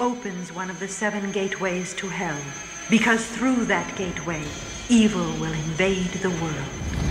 opens one of the seven gateways to hell, because through that gateway, evil will invade the world.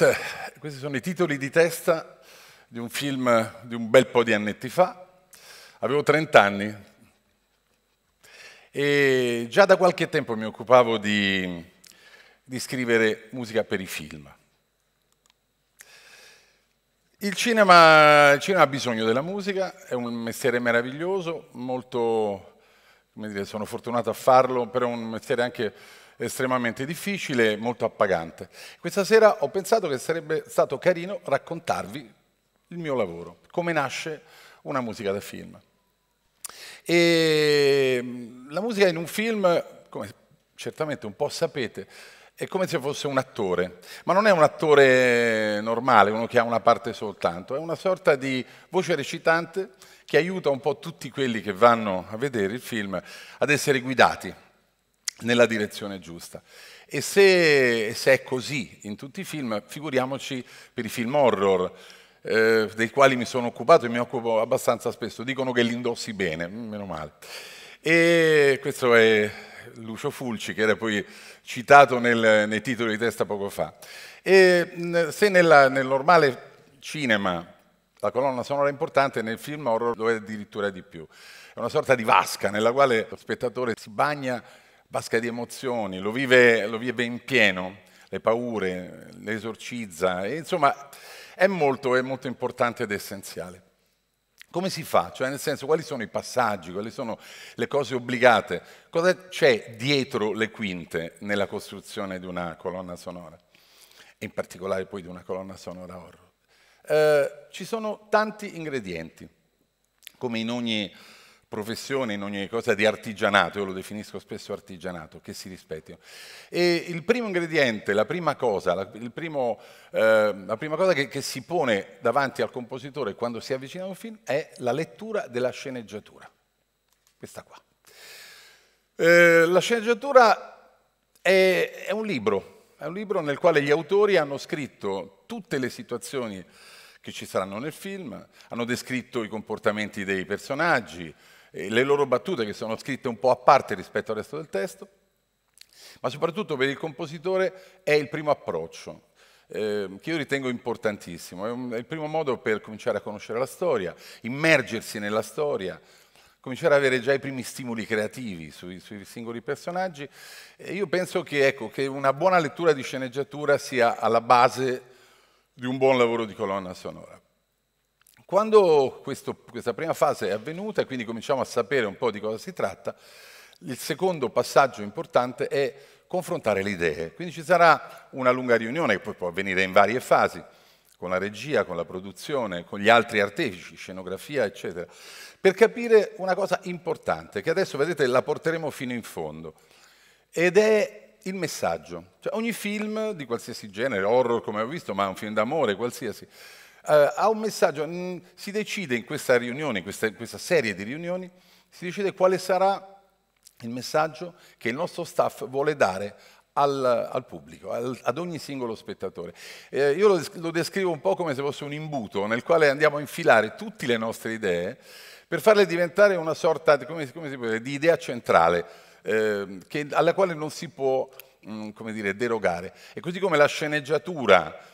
Queste, questi sono i titoli di testa di un film di un bel po' di anni fa. Avevo 30 anni e già da qualche tempo mi occupavo di, di scrivere musica per i film. Il cinema, il cinema, ha bisogno della musica, è un mestiere meraviglioso, molto, dire, sono fortunato a farlo, però è un mestiere anche estremamente difficile e molto appagante. Questa sera ho pensato che sarebbe stato carino raccontarvi il mio lavoro, come nasce una musica da film. E mm, la musica in un film, come certamente un po' sapete, è come se fosse un attore, ma non è un attore normale, uno che ha una parte soltanto, è una sorta di voce recitante che aiuta un po' tutti quelli che vanno a vedere il film ad essere guidati nella direzione giusta. E se, se, è così in tutti i film, figuriamoci per i film horror, eh, dei quali mi sono occupato e mi occupo abbastanza spesso, dicono che li indossi bene, mm, meno male. E questo è Lucio Fulci, che era poi citato nel, nei titoli di testa poco fa. E mm, se nella, nel normale cinema la colonna sonora è importante, nel film horror lo è addirittura di più. È una sorta di vasca nella quale lo spettatore si bagna basca di emozioni, lo vive, lo vive in pieno, le paure, le esorcizza, e, insomma è molto, è molto importante ed essenziale. Come si fa? Cioè, nel senso, quali sono i passaggi, quali sono le cose obbligate? Cosa c'è dietro le quinte nella costruzione di una colonna sonora? in particolare poi di una colonna sonora horror. Eh, ci sono tanti ingredienti, come in ogni professione, in ogni cosa di artigianato, io lo definisco spesso artigianato, che si rispettino. E il primo ingrediente, la prima cosa, la, primo, eh, la prima cosa che, che, si pone davanti al compositore quando si avvicina a un film è la lettura della sceneggiatura. Questa qua. Eh, la sceneggiatura è, è un libro, è un libro nel quale gli autori hanno scritto tutte le situazioni che ci saranno nel film, hanno descritto i comportamenti dei personaggi, le loro battute che sono scritte un po' a parte rispetto al resto del testo, ma soprattutto per il compositore è il primo approccio, eh, che io ritengo importantissimo. È, un, è, il primo modo per cominciare a conoscere la storia, immergersi nella storia, cominciare ad avere già i primi stimoli creativi sui, sui singoli personaggi. E io penso che, ecco, che una buona lettura di sceneggiatura sia alla base di un buon lavoro di colonna sonora. Quando questo, questa prima fase è avvenuta, e quindi cominciamo a sapere un po' di cosa si tratta, il secondo passaggio importante è confrontare le idee. Quindi ci sarà una lunga riunione che poi può avvenire in varie fasi, con la regia, con la produzione, con gli altri artefici, scenografia, eccetera, per capire una cosa importante, che adesso vedete la porteremo fino in fondo, ed è il messaggio. Cioè, ogni film di qualsiasi genere, horror come ho visto, ma un film d'amore, qualsiasi, Uh, ha un messaggio, mh, si decide in questa riunione, in questa, in questa serie di riunioni, si decide quale sarà il messaggio che il nostro staff vuole dare al, al, pubblico, al, ad ogni singolo spettatore. Eh, io lo, lo, descrivo un po' come se fosse un imbuto nel quale andiamo a infilare tutte le nostre idee per farle diventare una sorta come, come dire, di idea centrale eh, che, alla quale non si può mh, mm, dire, derogare. E così come la sceneggiatura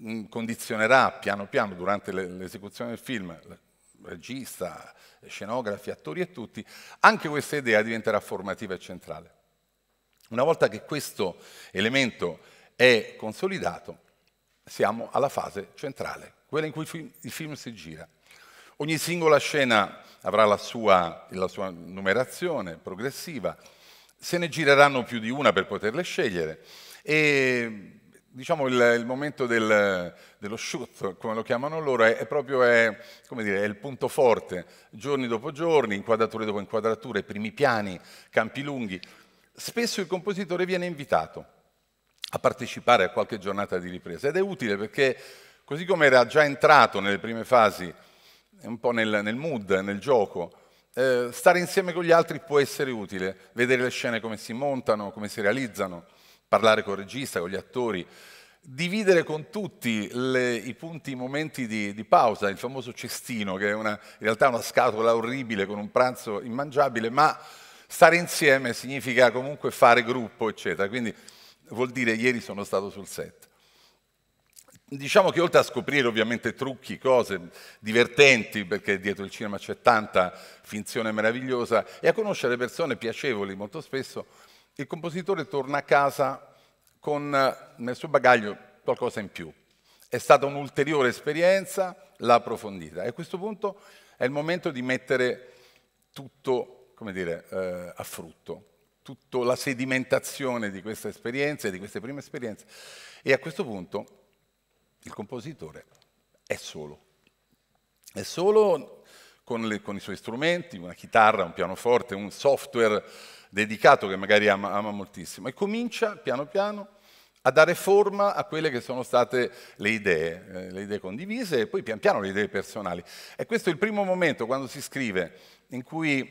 Mm, condizionerà piano piano durante l'esecuzione del film, regista, scenografi, attori e tutti, anche questa idea diventerà formativa e centrale. Una volta che questo elemento è consolidato, siamo alla fase centrale, quella in cui il film si gira. Ogni singola scena avrà la sua, la sua numerazione progressiva, se ne gireranno più di una per poterle scegliere e diciamo, il, il momento del, dello shoot, come lo chiamano loro, è, è proprio è, dire, è il punto forte, giorni dopo giorni, inquadrature dopo inquadrature, primi piani, campi lunghi. Spesso il compositore viene invitato a partecipare a qualche giornata di ripresa ed è utile perché così come era già entrato nelle prime fasi, un po' nel, nel mood, nel gioco, eh, stare insieme con gli altri può essere utile, vedere le scene come si montano, come si realizzano parlare con il regista, con gli attori, dividere con tutti le, i punti, i momenti di, di, pausa, il famoso cestino, che è una, in realtà una scatola orribile con un pranzo immangiabile, ma stare insieme significa comunque fare gruppo, eccetera. Quindi vuol dire ieri sono stato sul set. Diciamo che oltre a scoprire ovviamente trucchi, cose divertenti, perché dietro il cinema c'è tanta finzione meravigliosa, e a conoscere persone piacevoli molto spesso, il compositore torna a casa con nel suo bagaglio qualcosa in più. È stata un'ulteriore esperienza, l'ha approfondita. E a questo punto è il momento di mettere tutto, come dire, eh, a frutto, tutta la sedimentazione di questa esperienza e di queste prime esperienze. E a questo punto il compositore è solo. È solo con, le, con, i suoi strumenti, una chitarra, un pianoforte, un software dedicato che magari ama, ama moltissimo e comincia piano piano a dare forma a quelle che sono state le idee, eh, le idee condivise e poi pian piano le idee personali. E questo è il primo momento quando si scrive in cui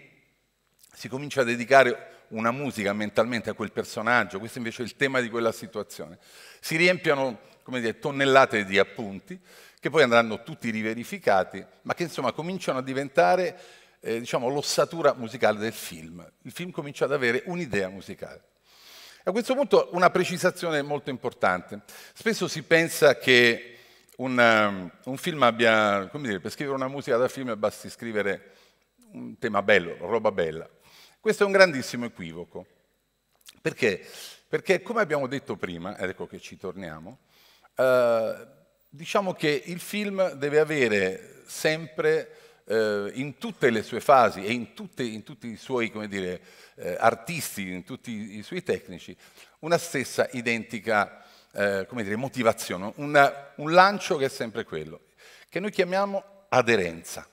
si comincia a dedicare una musica mentalmente a quel personaggio, questo invece è il tema di quella situazione. Si riempiono, come dire, tonnellate di appunti che poi andranno tutti riverificati, ma che insomma cominciano a diventare eh, diciamo, l'ossatura musicale del film. Il film comincia ad avere un'idea musicale. A questo punto una precisazione molto importante. Spesso si pensa che un, ehm, un film abbia, come dire, per scrivere una musica da film basti scrivere un tema bello, roba bella. Questo è un grandissimo equivoco. Perché? Perché come abbiamo detto prima, ed ecco che ci torniamo, eh, diciamo che il film deve avere sempre eh, in tutte le sue fasi e in, tutte, in tutti i suoi dire, eh, artisti, in tutti i suoi tecnici, una stessa identica eh, dire, motivazione, una, un lancio che è sempre quello, che noi chiamiamo aderenza.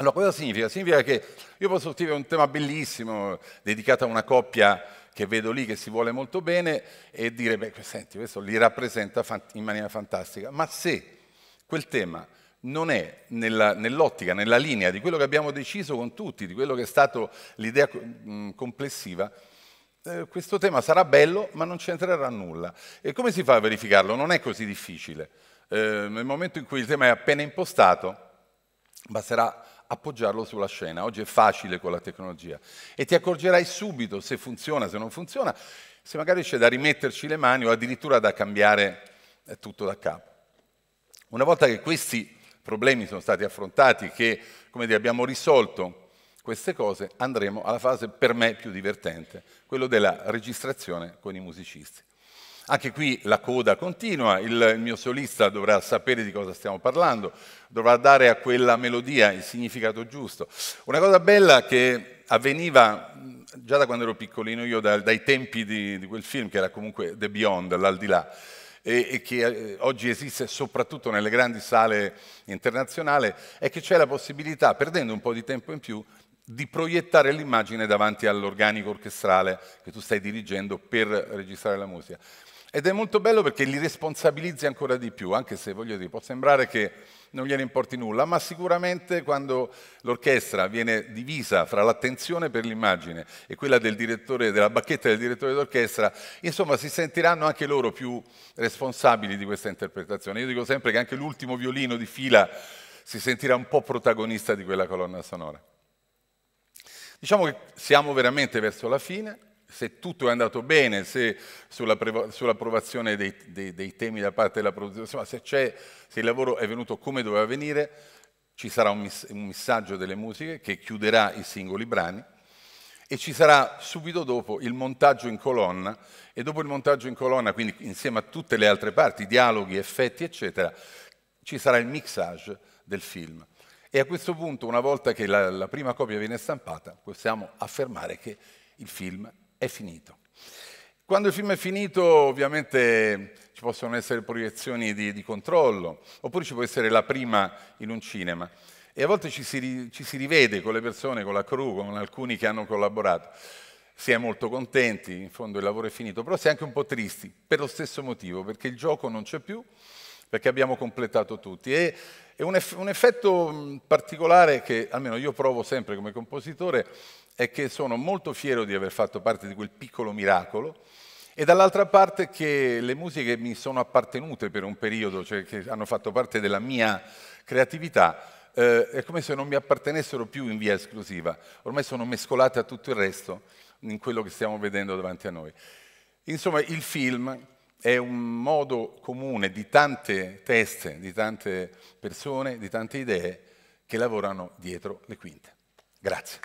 Allora, cosa significa? Significa che io posso scrivere un tema bellissimo, dedicato a una coppia che vedo lì che si vuole molto bene, e dire, beh, senti, questo li rappresenta in maniera fantastica. Ma se quel tema non è nella, nell'ottica, nella linea di quello che abbiamo deciso con tutti, di quello che è stata l'idea mh, complessiva, eh, questo tema sarà bello, ma non c'entrerà nulla. E come si fa a verificarlo? Non è così difficile. Eh, nel momento in cui il tema è appena impostato, basterà appoggiarlo sulla scena. Oggi è facile con la tecnologia e ti accorgerai subito se funziona, se non funziona, se magari c'è da rimetterci le mani o addirittura da cambiare eh, tutto da capo. Una volta che questi problemi sono stati affrontati, che dire, abbiamo risolto queste cose, andremo alla fase per me più divertente, quello della registrazione con i musicisti. Anche qui la coda continua, il mio solista dovrà sapere di cosa stiamo parlando, dovrà dare a quella melodia il significato giusto. Una cosa bella che avveniva già da quando ero piccolino io, dai tempi di, di quel film che era comunque The Beyond, l'aldilà, e, e che eh, oggi esiste soprattutto nelle grandi sale internazionali, è che c'è la possibilità, perdendo un po' di tempo in più, di proiettare l'immagine davanti all'organico orchestrale che tu stai dirigendo per registrare la musica. Ed è molto bello perché li responsabilizzi ancora di più, anche se voglio dire, può sembrare che non gliene importi nulla, ma sicuramente quando l'orchestra viene divisa fra l'attenzione per l'immagine e quella del direttore, della bacchetta del direttore d'orchestra, insomma si sentiranno anche loro più responsabili di questa interpretazione. Io dico sempre che anche l'ultimo violino di fila si sentirà un po' protagonista di quella colonna sonora. Diciamo che siamo veramente verso la fine, se tutto è andato bene, se sull'approvazione dei, dei, dei, temi da parte della produzione, insomma, se, se, il lavoro è venuto come doveva venire, ci sarà un, mis un missaggio delle musiche che chiuderà i singoli brani e ci sarà subito dopo il montaggio in colonna e dopo il montaggio in colonna, quindi insieme a tutte le altre parti, dialoghi, effetti, eccetera, ci sarà il mixage del film. E a questo punto, una volta che la, la prima copia viene stampata, possiamo affermare che il film è finito. Quando il film è finito ovviamente ci possono essere proiezioni di, di controllo, oppure ci può essere la prima in un cinema. E a volte ci si, ci si rivede con le persone, con la crew, con alcuni che hanno collaborato si è molto contenti, in fondo il lavoro è finito, però si è anche un po' tristi, per lo stesso motivo, perché il gioco non c'è più, perché abbiamo completato tutti. E, un, eff- un effetto particolare che almeno io provo sempre come compositore è che sono molto fiero di aver fatto parte di quel piccolo miracolo e dall'altra parte che le musiche mi sono appartenute per un periodo, cioè che hanno fatto parte della mia creatività, eh, è come se non mi appartenessero più in via esclusiva, ormai sono mescolate a tutto il resto in quello che stiamo vedendo davanti a noi. Insomma, il film è un modo comune di tante teste, di tante persone, di tante idee che lavorano dietro le quinte. Grazie.